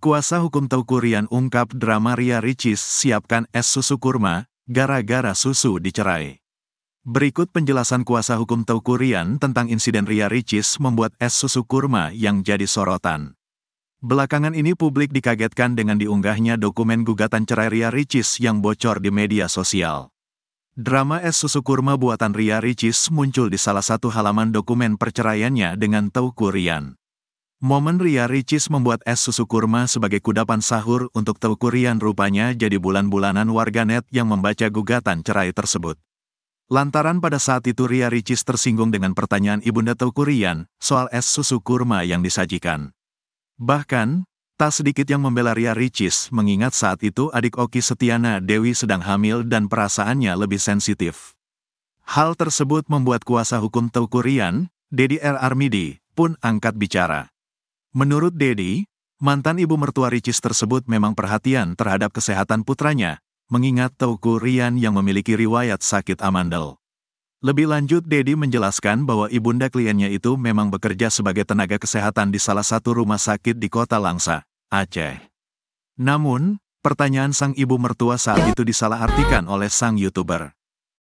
Kuasa hukum Taukurian ungkap drama Ria Ricis siapkan es susu kurma, gara-gara susu dicerai. Berikut penjelasan kuasa hukum Taukurian tentang insiden Ria Ricis membuat es susu kurma yang jadi sorotan. Belakangan ini publik dikagetkan dengan diunggahnya dokumen gugatan cerai Ria Ricis yang bocor di media sosial. Drama es susu kurma buatan Ria Ricis muncul di salah satu halaman dokumen perceraiannya dengan Taukurian. Momen Ria Ricis membuat es susu kurma sebagai kudapan sahur untuk Teuku rupanya jadi bulan-bulanan warganet yang membaca gugatan cerai tersebut. Lantaran pada saat itu Ria Ricis tersinggung dengan pertanyaan Ibunda Teuku Rian soal es susu kurma yang disajikan. Bahkan, tak sedikit yang membela Ria Ricis mengingat saat itu adik Oki Setiana Dewi sedang hamil dan perasaannya lebih sensitif. Hal tersebut membuat kuasa hukum Teuku Rian, Dedi R. Armidi, pun angkat bicara. Menurut Dedi, mantan ibu mertua Ricis tersebut memang perhatian terhadap kesehatan putranya, mengingat Teuku Rian yang memiliki riwayat sakit amandel. Lebih lanjut, Dedi menjelaskan bahwa ibunda kliennya itu memang bekerja sebagai tenaga kesehatan di salah satu rumah sakit di kota Langsa, Aceh. Namun, pertanyaan sang ibu mertua saat itu disalahartikan oleh sang YouTuber.